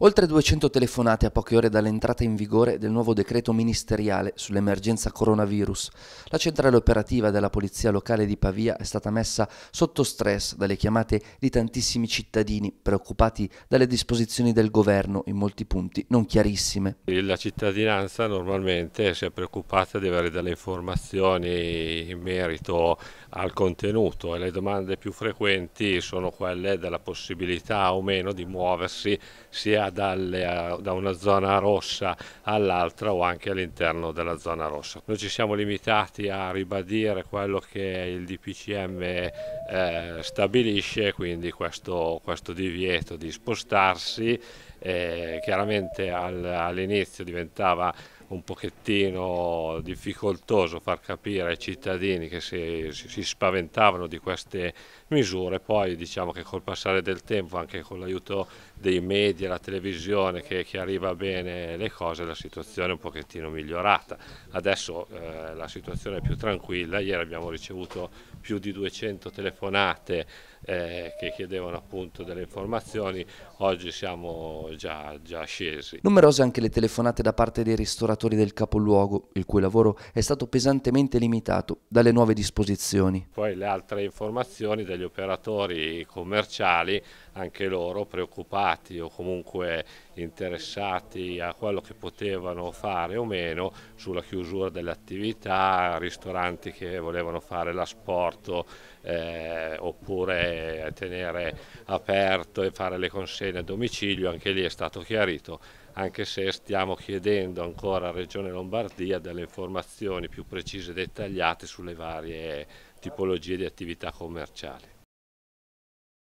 Oltre 200 telefonate a poche ore dall'entrata in vigore del nuovo decreto ministeriale sull'emergenza coronavirus. La centrale operativa della Polizia Locale di Pavia è stata messa sotto stress dalle chiamate di tantissimi cittadini preoccupati dalle disposizioni del governo, in molti punti non chiarissime. La cittadinanza normalmente si è preoccupata di avere delle informazioni in merito al contenuto e le domande più frequenti sono quelle della possibilità o meno di muoversi sia dalle, da una zona rossa all'altra o anche all'interno della zona rossa. Noi ci siamo limitati a ribadire quello che il DPCM eh, stabilisce, quindi questo, questo divieto di spostarsi eh, chiaramente all'inizio diventava un pochettino difficoltoso far capire ai cittadini che si, si, spaventavano di queste misure, poi diciamo che col passare del tempo, anche con l'aiuto dei media, la televisione che chiariva bene le cose, la situazione è un pochettino migliorata. Adesso eh, la situazione è più tranquilla, ieri abbiamo ricevuto più di 200 telefonate eh, che chiedevano appunto delle informazioni, oggi siamo già, già scesi. Numerose anche le telefonate da parte dei ristoratori lavoratori del capoluogo, il cui lavoro è stato pesantemente limitato dalle nuove disposizioni. Poi le altre informazioni degli operatori commerciali, anche loro preoccupati o comunque interessati a quello che potevano fare o meno sulla chiusura delle attività, ristoranti che volevano fare l'asporto eh, oppure tenere aperto e fare le consegne a domicilio, anche lì è stato chiarito anche se stiamo chiedendo ancora a Regione Lombardia delle informazioni più precise e dettagliate sulle varie tipologie di attività commerciali.